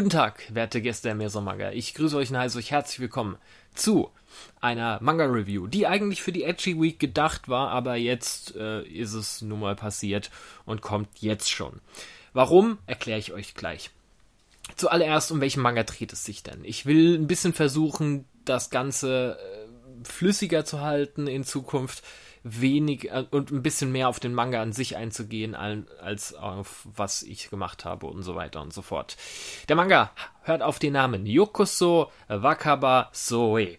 Guten Tag, werte Gäste der Meersommanga. Ich grüße euch und heiße euch herzlich willkommen zu einer Manga-Review, die eigentlich für die Edgy Week gedacht war, aber jetzt äh, ist es nun mal passiert und kommt jetzt schon. Warum, erkläre ich euch gleich. Zuallererst, um welchen Manga dreht es sich denn? Ich will ein bisschen versuchen, das Ganze äh, flüssiger zu halten in Zukunft, wenig äh, und ein bisschen mehr auf den Manga an sich einzugehen, als auf was ich gemacht habe und so weiter und so fort. Der Manga hört auf den Namen Yokoso Wakaba Zoe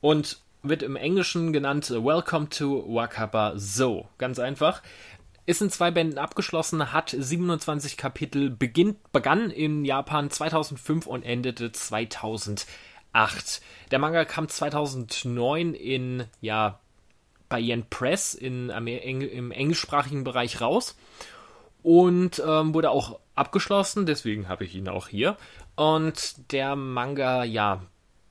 und wird im Englischen genannt Welcome to Wakaba So. Ganz einfach ist in zwei Bänden abgeschlossen, hat 27 Kapitel, beginnt, begann in Japan 2005 und endete 2011. 8. Der Manga kam 2009 in, ja, bei Yen Press in, im englischsprachigen Bereich raus und ähm, wurde auch abgeschlossen, deswegen habe ich ihn auch hier. Und der Manga, ja,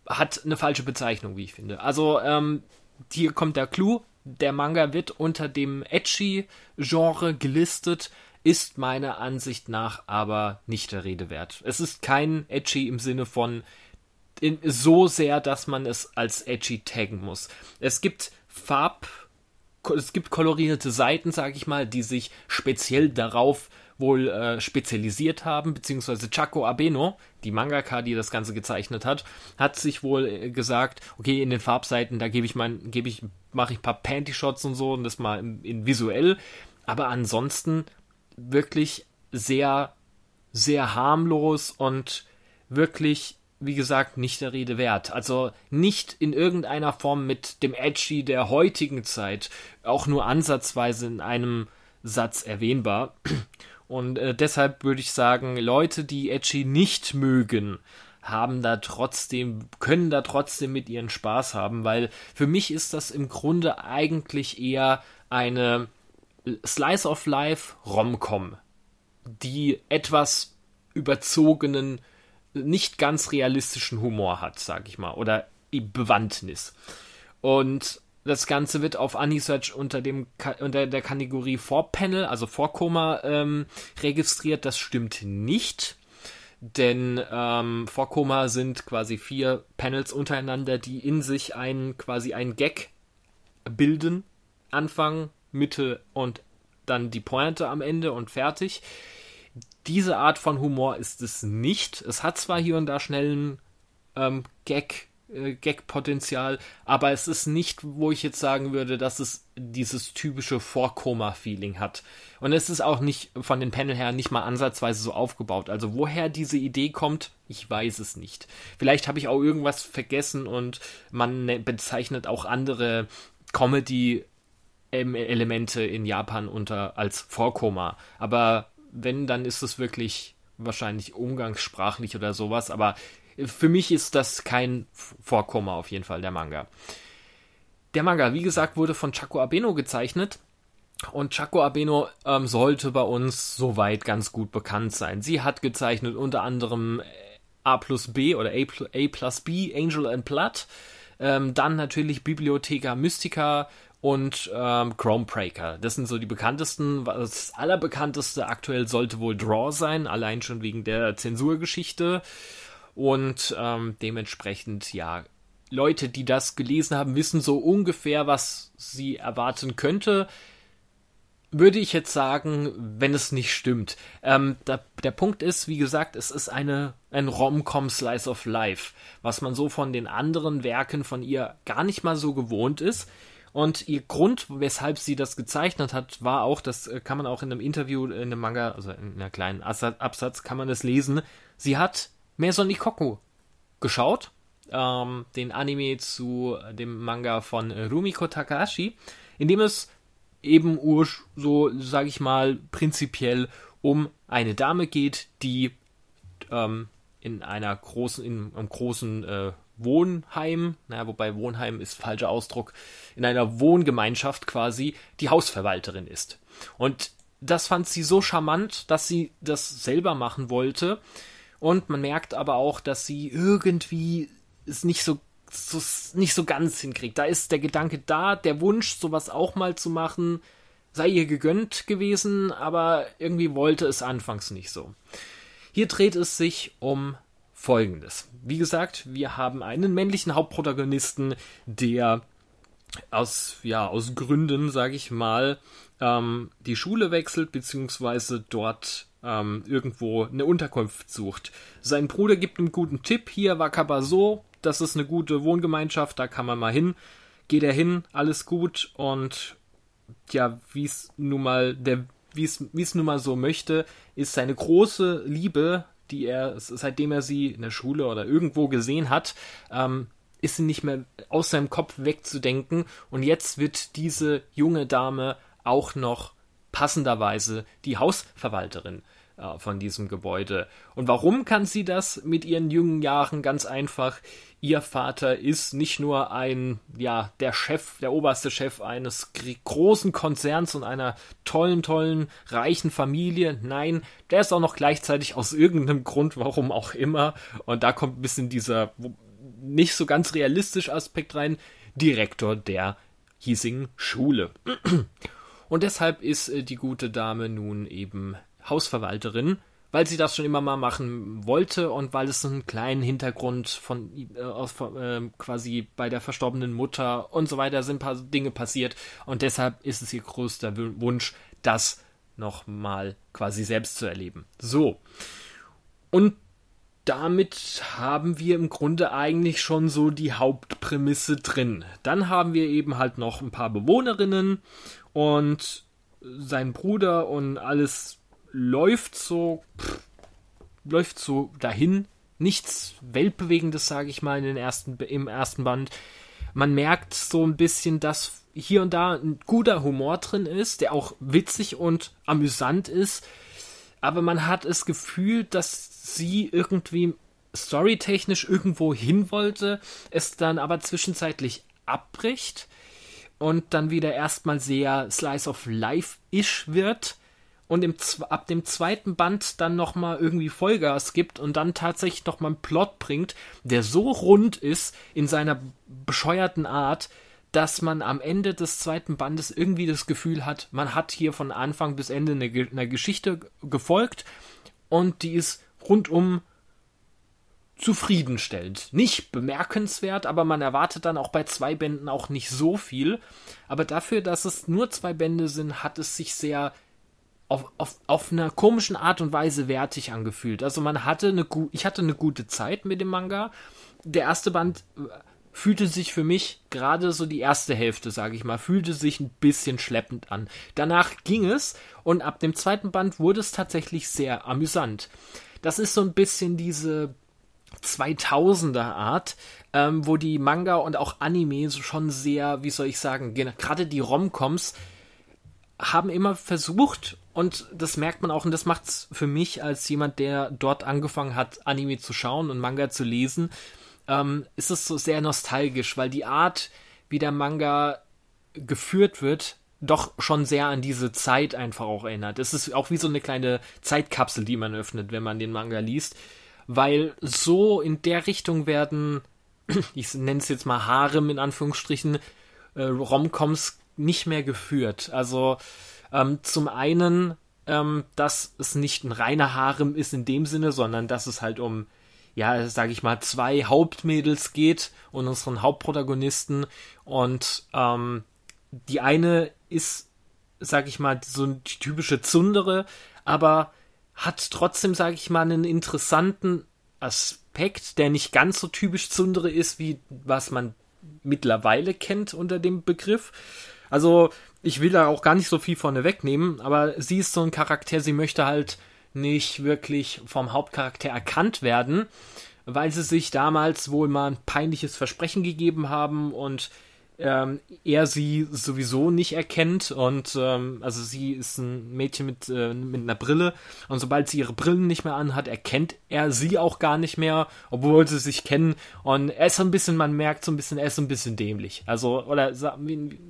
hat eine falsche Bezeichnung, wie ich finde. Also, ähm, hier kommt der Clou. Der Manga wird unter dem Edgy-Genre gelistet, ist meiner Ansicht nach aber nicht der Rede wert. Es ist kein Edgy im Sinne von, in, so sehr, dass man es als edgy taggen muss. Es gibt Farb, es gibt kolorierte Seiten, sag ich mal, die sich speziell darauf wohl äh, spezialisiert haben, beziehungsweise Chaco Abeno, die Mangaka, die das Ganze gezeichnet hat, hat sich wohl äh, gesagt, okay, in den Farbseiten, da gebe ich mein, gebe ich, mache ich ein paar Panty-Shots und so und das mal in, in visuell, aber ansonsten wirklich sehr, sehr harmlos und wirklich wie gesagt, nicht der Rede wert. Also nicht in irgendeiner Form mit dem Edgy der heutigen Zeit auch nur ansatzweise in einem Satz erwähnbar. Und äh, deshalb würde ich sagen, Leute, die Edgy nicht mögen, haben da trotzdem, können da trotzdem mit ihren Spaß haben, weil für mich ist das im Grunde eigentlich eher eine Slice of Life Romcom, die etwas überzogenen nicht ganz realistischen Humor hat, sag ich mal, oder Bewandtnis. Und das Ganze wird auf Anisearch unter dem unter der Kategorie Vorpanel, also Vorkoma, ähm, registriert. Das stimmt nicht, denn ähm, Vorkoma sind quasi vier Panels untereinander, die in sich einen quasi einen Gag bilden. Anfang, Mitte und dann die Pointe am Ende und fertig. Diese Art von Humor ist es nicht. Es hat zwar hier und da schnellen ähm, Gag, äh, Gag-Potenzial, aber es ist nicht, wo ich jetzt sagen würde, dass es dieses typische Vorkoma-Feeling hat. Und es ist auch nicht von den Panel her nicht mal ansatzweise so aufgebaut. Also woher diese Idee kommt, ich weiß es nicht. Vielleicht habe ich auch irgendwas vergessen und man ne, bezeichnet auch andere Comedy Elemente in Japan unter als Vorkoma. Aber wenn, dann ist es wirklich wahrscheinlich umgangssprachlich oder sowas, aber für mich ist das kein Vorkommer auf jeden Fall, der Manga. Der Manga, wie gesagt, wurde von Chaco Abeno gezeichnet. Und Chaco Abeno ähm, sollte bei uns soweit ganz gut bekannt sein. Sie hat gezeichnet unter anderem äh, A plus B oder A, plus B, Angel and Blood. Ähm, dann natürlich Bibliotheca Mystica und ähm, Chromebreaker. Das sind so die bekanntesten. Das allerbekannteste aktuell sollte wohl Draw sein, allein schon wegen der Zensurgeschichte. Und ähm, dementsprechend, ja, Leute, die das gelesen haben, wissen so ungefähr, was sie erwarten könnte. Würde ich jetzt sagen, wenn es nicht stimmt. Ähm, da, der Punkt ist, wie gesagt, es ist eine, ein Rom-Com Slice of Life, was man so von den anderen Werken von ihr gar nicht mal so gewohnt ist. Und ihr Grund, weshalb sie das gezeichnet hat, war auch, das äh, kann man auch in einem Interview in einem Manga, also in einer kleinen Absatz, kann man das lesen. Sie hat Meson Ikoku geschaut, ähm, den Anime zu dem Manga von äh, Rumiko Takahashi, in dem es eben ur so, sag ich mal, prinzipiell um eine Dame geht, die ähm, in einer großen, in einem großen äh, Wohnheim, naja, wobei Wohnheim ist falscher Ausdruck, in einer Wohngemeinschaft quasi die Hausverwalterin ist. Und das fand sie so charmant, dass sie das selber machen wollte. Und man merkt aber auch, dass sie irgendwie es nicht so, so nicht so ganz hinkriegt. Da ist der Gedanke da, der Wunsch, sowas auch mal zu machen, sei ihr gegönnt gewesen, aber irgendwie wollte es anfangs nicht so. Hier dreht es sich um folgendes. Wie gesagt, wir haben einen männlichen Hauptprotagonisten, der aus, ja, aus Gründen, sage ich mal, ähm, die Schule wechselt, beziehungsweise dort ähm, irgendwo eine Unterkunft sucht. Sein Bruder gibt einen guten Tipp, hier Wakaba so, das ist eine gute Wohngemeinschaft, da kann man mal hin. Geht er hin, alles gut und ja, wie es nun mal der wie es nun mal so möchte, ist seine große Liebe die er, seitdem er sie in der Schule oder irgendwo gesehen hat, ähm, ist sie nicht mehr aus seinem Kopf wegzudenken. Und jetzt wird diese junge Dame auch noch passenderweise die Hausverwalterin äh, von diesem Gebäude. Und warum kann sie das mit ihren jungen Jahren? Ganz einfach, ihr Vater ist nicht nur ein, ja, der Chef, der oberste Chef eines großen Konzerns und einer tollen, tollen, reichen Familie. Nein, der ist auch noch gleichzeitig aus irgendeinem Grund, warum auch immer. Und da kommt ein bisschen dieser nicht so ganz realistische Aspekt rein. Direktor der hiesigen Schule. Und deshalb ist äh, die gute Dame nun eben Hausverwalterin, weil sie das schon immer mal machen wollte und weil es einen kleinen Hintergrund von äh, aus, äh, quasi bei der verstorbenen Mutter und so weiter sind paar Dinge passiert und deshalb ist es ihr größter Wunsch, das nochmal quasi selbst zu erleben. So. Und damit haben wir im Grunde eigentlich schon so die Hauptprämisse drin. Dann haben wir eben halt noch ein paar Bewohnerinnen und sein Bruder und alles läuft so, pff, läuft so dahin. Nichts Weltbewegendes, sage ich mal, in den ersten, im ersten Band. Man merkt so ein bisschen, dass hier und da ein guter Humor drin ist, der auch witzig und amüsant ist. Aber man hat das Gefühl, dass sie irgendwie storytechnisch irgendwo hin wollte, es dann aber zwischenzeitlich abbricht und dann wieder erstmal sehr Slice of Life-ish wird und im, ab dem zweiten Band dann nochmal irgendwie Vollgas gibt und dann tatsächlich nochmal einen Plot bringt, der so rund ist in seiner bescheuerten Art, dass man am Ende des zweiten Bandes irgendwie das Gefühl hat, man hat hier von Anfang bis Ende eine, eine Geschichte gefolgt und die ist rundum zufriedenstellend. Nicht bemerkenswert, aber man erwartet dann auch bei zwei Bänden auch nicht so viel. Aber dafür, dass es nur zwei Bände sind, hat es sich sehr auf, auf, auf einer komischen Art und Weise wertig angefühlt. Also man hatte eine ich hatte eine gute Zeit mit dem Manga. Der erste Band äh, fühlte sich für mich gerade so die erste Hälfte, sage ich mal, fühlte sich ein bisschen schleppend an. Danach ging es und ab dem zweiten Band wurde es tatsächlich sehr amüsant. Das ist so ein bisschen diese 2000er Art, ähm, wo die Manga und auch Anime schon sehr, wie soll ich sagen, gerade die Romcoms haben immer versucht und das merkt man auch und das macht es für mich als jemand, der dort angefangen hat, Anime zu schauen und Manga zu lesen, ähm, ist es so sehr nostalgisch, weil die Art, wie der Manga geführt wird, doch schon sehr an diese Zeit einfach auch erinnert. Es ist auch wie so eine kleine Zeitkapsel, die man öffnet, wenn man den Manga liest, weil so in der Richtung werden, ich nenne es jetzt mal Harem in Anführungsstrichen, äh, Romcoms nicht mehr geführt. Also ähm, zum einen, ähm, dass es nicht ein reiner Harem ist in dem Sinne, sondern dass es halt um, ja, sag ich mal, zwei Hauptmädels geht und unseren Hauptprotagonisten. Und ähm, die eine ist, sag ich mal, so eine typische Zundere, aber hat trotzdem, sag ich mal, einen interessanten Aspekt, der nicht ganz so typisch Zundere ist, wie was man mittlerweile kennt unter dem Begriff. Also ich will da auch gar nicht so viel vorne wegnehmen, aber sie ist so ein Charakter, sie möchte halt nicht wirklich vom Hauptcharakter erkannt werden, weil sie sich damals wohl mal ein peinliches Versprechen gegeben haben und ähm, er sie sowieso nicht erkennt und ähm, also sie ist ein Mädchen mit, äh, mit einer Brille und sobald sie ihre Brillen nicht mehr anhat, erkennt er sie auch gar nicht mehr, obwohl sie sich kennen und er ist so ein bisschen, man merkt so ein bisschen, er ist so ein bisschen dämlich, also oder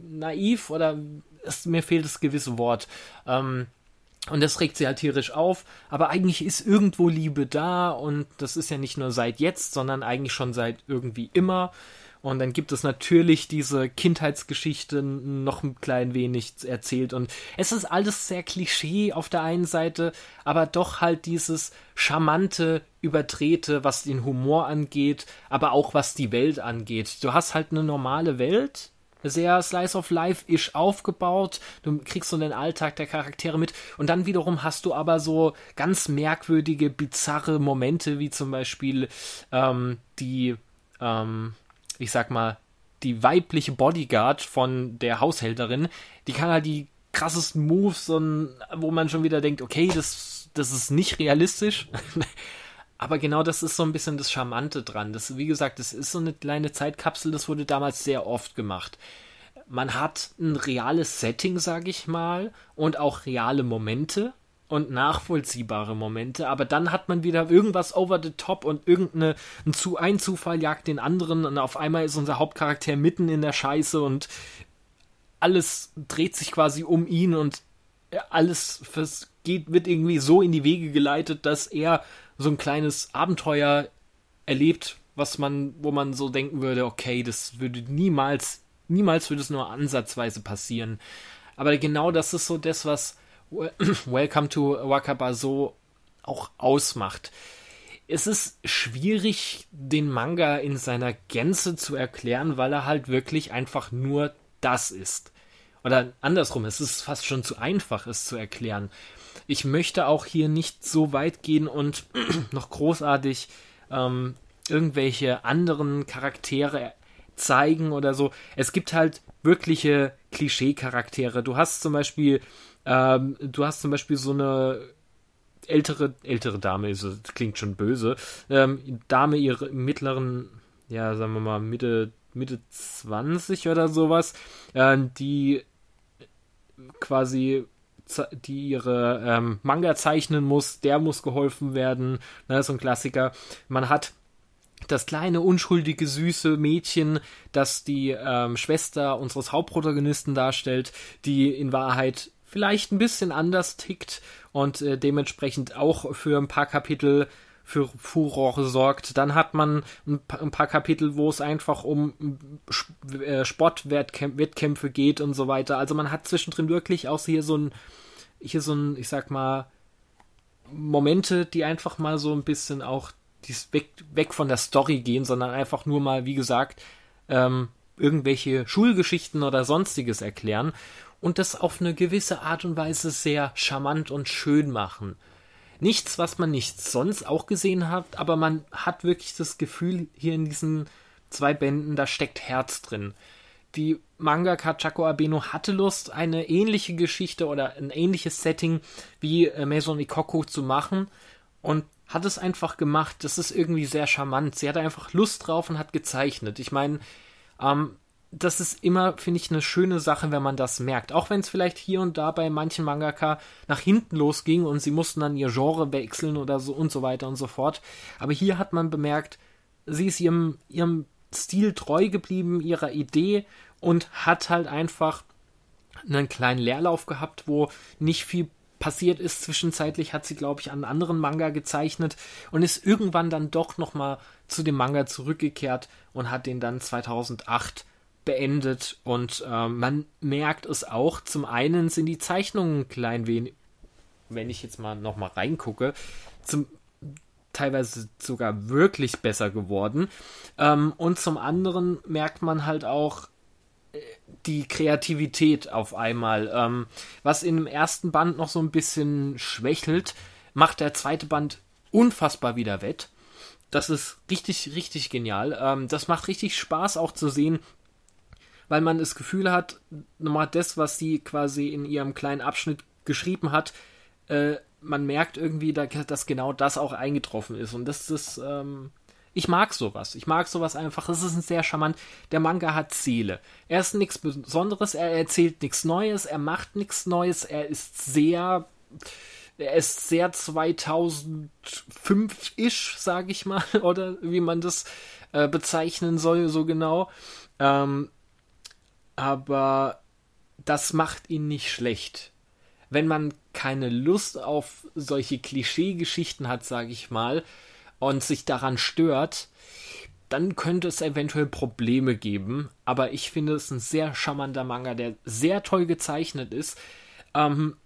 naiv oder es, mir fehlt das gewisse Wort. Ähm, und das regt sie halt tierisch auf. Aber eigentlich ist irgendwo Liebe da und das ist ja nicht nur seit jetzt, sondern eigentlich schon seit irgendwie immer. Und dann gibt es natürlich diese Kindheitsgeschichte noch ein klein wenig erzählt. Und es ist alles sehr Klischee auf der einen Seite, aber doch halt dieses charmante, überdrehte, was den Humor angeht, aber auch was die Welt angeht. Du hast halt eine normale Welt, sehr Slice of life ish aufgebaut. Du kriegst so den Alltag der Charaktere mit. Und dann wiederum hast du aber so ganz merkwürdige, bizarre Momente, wie zum Beispiel ähm, die, ähm, ich sag mal, die weibliche Bodyguard von der Haushälterin, die kann halt die krassesten Moves und wo man schon wieder denkt, okay, das, das ist nicht realistisch. Aber genau das ist so ein bisschen das Charmante dran. Das, wie gesagt, das ist so eine kleine Zeitkapsel, das wurde damals sehr oft gemacht. Man hat ein reales Setting, sag ich mal, und auch reale Momente, und nachvollziehbare Momente, aber dann hat man wieder irgendwas over the top und irgendeine ein, zu, ein Zufall jagt den anderen und auf einmal ist unser Hauptcharakter mitten in der Scheiße und alles dreht sich quasi um ihn und alles geht, wird irgendwie so in die Wege geleitet, dass er so ein kleines Abenteuer erlebt, was man, wo man so denken würde, okay, das würde niemals, niemals würde es nur ansatzweise passieren. Aber genau das ist so das, was Welcome to Wakabaso auch ausmacht. Es ist schwierig, den Manga in seiner Gänze zu erklären, weil er halt wirklich einfach nur das ist. Oder andersrum, es ist fast schon zu einfach, es zu erklären. Ich möchte auch hier nicht so weit gehen und noch großartig ähm, irgendwelche anderen Charaktere zeigen oder so. Es gibt halt wirkliche Klischee-Charaktere. Du hast zum Beispiel ähm, du hast zum Beispiel so eine ältere, ältere Dame, ist, also, klingt schon böse, ähm, Dame ihre mittleren, ja, sagen wir mal, Mitte, Mitte 20 oder sowas, äh, die quasi die ihre ähm, Manga zeichnen muss, der muss geholfen werden, ne, so ein Klassiker. Man hat das kleine, unschuldige, süße Mädchen, das die ähm, Schwester unseres Hauptprotagonisten darstellt, die in Wahrheit vielleicht ein bisschen anders tickt und äh, dementsprechend auch für ein paar Kapitel für Furore sorgt. Dann hat man ein paar Kapitel, wo es einfach um äh, Sportwettkämpfe geht und so weiter. Also man hat zwischendrin wirklich auch hier so ein, hier so ein, ich sag mal, Momente, die einfach mal so ein bisschen auch weg, weg von der Story gehen, sondern einfach nur mal, wie gesagt, ähm, irgendwelche Schulgeschichten oder sonstiges erklären und das auf eine gewisse Art und Weise sehr charmant und schön machen. Nichts, was man nicht sonst auch gesehen hat, aber man hat wirklich das Gefühl, hier in diesen zwei Bänden, da steckt Herz drin. Die Manga Kachako Abeno hatte Lust, eine ähnliche Geschichte oder ein ähnliches Setting wie äh, Maison Ikoko zu machen und hat es einfach gemacht. Das ist irgendwie sehr charmant. Sie hatte einfach Lust drauf und hat gezeichnet. Ich meine, ähm, das ist immer, finde ich, eine schöne Sache, wenn man das merkt. Auch wenn es vielleicht hier und da bei manchen Mangaka nach hinten losging und sie mussten dann ihr Genre wechseln oder so und so weiter und so fort. Aber hier hat man bemerkt, sie ist ihrem, ihrem Stil treu geblieben, ihrer Idee und hat halt einfach einen kleinen Leerlauf gehabt, wo nicht viel passiert ist. Zwischenzeitlich hat sie, glaube ich, einen anderen Manga gezeichnet und ist irgendwann dann doch nochmal zu dem Manga zurückgekehrt und hat den dann 2008 beendet und äh, man merkt es auch. Zum einen sind die Zeichnungen klein wenig, wenn ich jetzt mal nochmal reingucke, zum, teilweise sogar wirklich besser geworden. Ähm, und zum anderen merkt man halt auch äh, die Kreativität auf einmal. Ähm, was in dem ersten Band noch so ein bisschen schwächelt, macht der zweite Band unfassbar wieder wett. Das ist richtig, richtig genial. Ähm, das macht richtig Spaß auch zu sehen, weil man das Gefühl hat, nochmal das, was sie quasi in ihrem kleinen Abschnitt geschrieben hat, äh, man merkt irgendwie, dass genau das auch eingetroffen ist. Und das ist, ähm, ich mag sowas. Ich mag sowas einfach. Es ist ein sehr charmant. Der Manga hat Ziele. Er ist nichts Besonderes, er erzählt nichts Neues, er macht nichts Neues, er ist sehr. Er ist sehr 2005-isch, sage ich mal, oder wie man das äh, bezeichnen soll, so genau. Ähm, aber das macht ihn nicht schlecht. Wenn man keine Lust auf solche Klischeegeschichten hat, sage ich mal, und sich daran stört, dann könnte es eventuell Probleme geben. Aber ich finde es ein sehr charmanter Manga, der sehr toll gezeichnet ist. Ähm,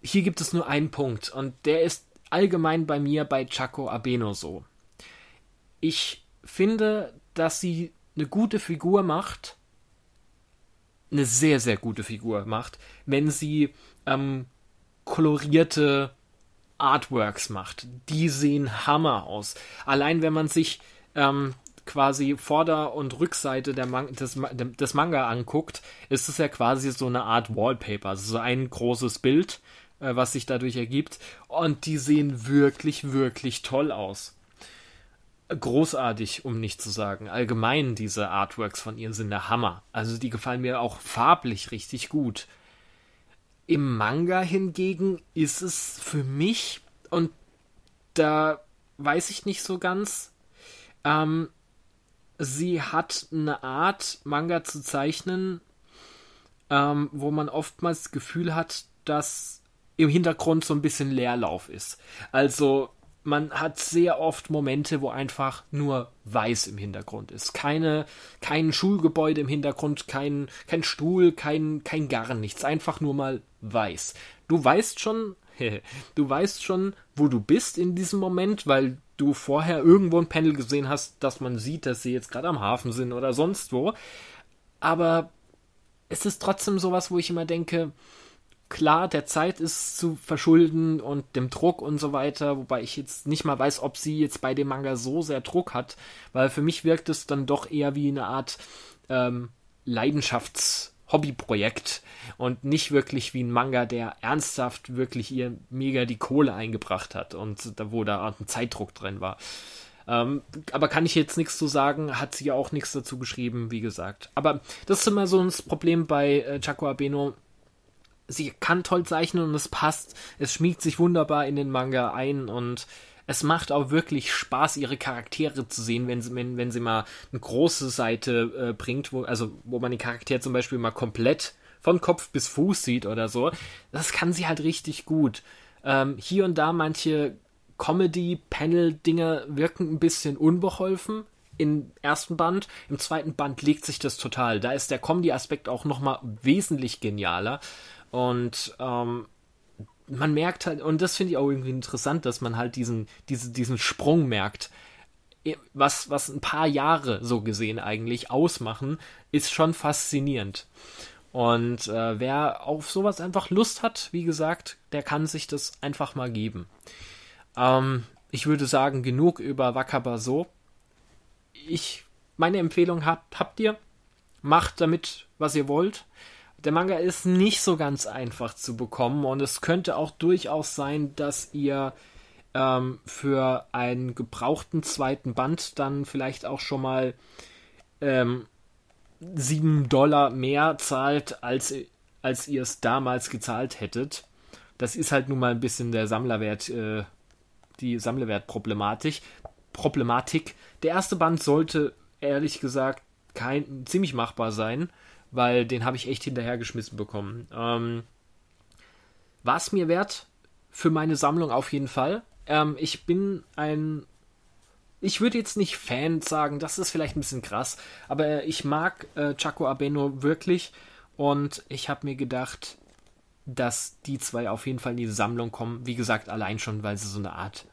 hier gibt es nur einen Punkt und der ist allgemein bei mir bei Chaco Abeno so. Ich finde, dass sie eine gute Figur macht, eine sehr, sehr gute Figur macht, wenn sie ähm, kolorierte Artworks macht. Die sehen Hammer aus. Allein wenn man sich ähm, quasi Vorder- und Rückseite Man des, des, Manga anguckt, ist es ja quasi so eine Art Wallpaper, so ein großes Bild, äh, was sich dadurch ergibt. Und die sehen wirklich, wirklich toll aus großartig, um nicht zu sagen. Allgemein diese Artworks von ihr sind der Hammer. Also die gefallen mir auch farblich richtig gut. Im Manga hingegen ist es für mich, und da weiß ich nicht so ganz, ähm, sie hat eine Art, Manga zu zeichnen, ähm, wo man oftmals das Gefühl hat, dass im Hintergrund so ein bisschen Leerlauf ist. Also man hat sehr oft Momente, wo einfach nur weiß im Hintergrund ist. Keine, kein Schulgebäude im Hintergrund, kein, kein Stuhl, kein, kein gar nichts. Einfach nur mal weiß. Du weißt schon, du weißt schon, wo du bist in diesem Moment, weil du vorher irgendwo ein Panel gesehen hast, dass man sieht, dass sie jetzt gerade am Hafen sind oder sonst wo. Aber es ist trotzdem sowas, wo ich immer denke, klar, der Zeit ist zu verschulden und dem Druck und so weiter, wobei ich jetzt nicht mal weiß, ob sie jetzt bei dem Manga so sehr Druck hat, weil für mich wirkt es dann doch eher wie eine Art ähm, Leidenschafts- Hobbyprojekt und nicht wirklich wie ein Manga, der ernsthaft wirklich ihr mega die Kohle eingebracht hat und da, wo da ein Zeitdruck drin war. Ähm, aber kann ich jetzt nichts zu sagen, hat sie ja auch nichts dazu geschrieben, wie gesagt. Aber das ist immer so ein Problem bei äh, Chaco Abeno sie kann toll zeichnen und es passt. Es schmiegt sich wunderbar in den Manga ein und es macht auch wirklich Spaß, ihre Charaktere zu sehen, wenn sie, wenn, wenn sie mal eine große Seite äh, bringt, wo, also wo man den Charakter zum Beispiel mal komplett von Kopf bis Fuß sieht oder so. Das kann sie halt richtig gut. Ähm, hier und da manche comedy panel dinge wirken ein bisschen unbeholfen im ersten Band. Im zweiten Band legt sich das total. Da ist der Comedy-Aspekt auch nochmal wesentlich genialer. Und ähm, man merkt halt, und das finde ich auch irgendwie interessant, dass man halt diesen, diese, diesen Sprung merkt. Was, was ein paar Jahre so gesehen eigentlich ausmachen, ist schon faszinierend. Und äh, wer auf sowas einfach Lust hat, wie gesagt, der kann sich das einfach mal geben. Ähm, ich würde sagen, genug über Wakaba so. Ich, meine Empfehlung habt, habt ihr. Macht damit, was ihr wollt. Der Manga ist nicht so ganz einfach zu bekommen und es könnte auch durchaus sein, dass ihr ähm, für einen gebrauchten zweiten Band dann vielleicht auch schon mal ähm, 7 Dollar mehr zahlt, als, als ihr es damals gezahlt hättet. Das ist halt nun mal ein bisschen der Sammlerwert, äh, die Sammlerwertproblematik. Problematik. Der erste Band sollte, ehrlich gesagt, kein, ziemlich machbar sein weil den habe ich echt hinterhergeschmissen bekommen. Ähm, War es mir wert? Für meine Sammlung auf jeden Fall. Ähm, ich bin ein. Ich würde jetzt nicht Fan sagen, das ist vielleicht ein bisschen krass, aber ich mag äh, Chaco Abeno wirklich und ich habe mir gedacht, dass die zwei auf jeden Fall in die Sammlung kommen. Wie gesagt, allein schon, weil sie so eine Art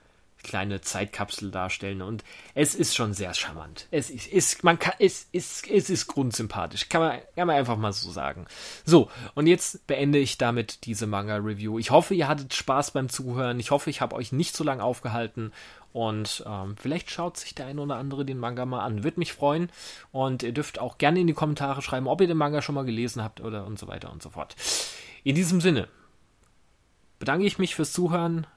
kleine Zeitkapsel darstellen. Und es ist schon sehr charmant. Es ist, ist man kann, es ist, es ist grundsympathisch. Kann man, kann man einfach mal so sagen. So, und jetzt beende ich damit diese Manga-Review. Ich hoffe, ihr hattet Spaß beim Zuhören. Ich hoffe, ich habe euch nicht so lange aufgehalten. Und ähm, vielleicht schaut sich der eine oder andere den Manga mal an. Würde mich freuen. Und ihr dürft auch gerne in die Kommentare schreiben, ob ihr den Manga schon mal gelesen habt oder und so weiter und so fort. In diesem Sinne bedanke ich mich fürs Zuhören.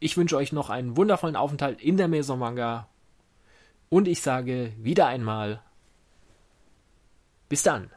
Ich wünsche euch noch einen wundervollen Aufenthalt in der Maison Manga. Und ich sage wieder einmal bis dann.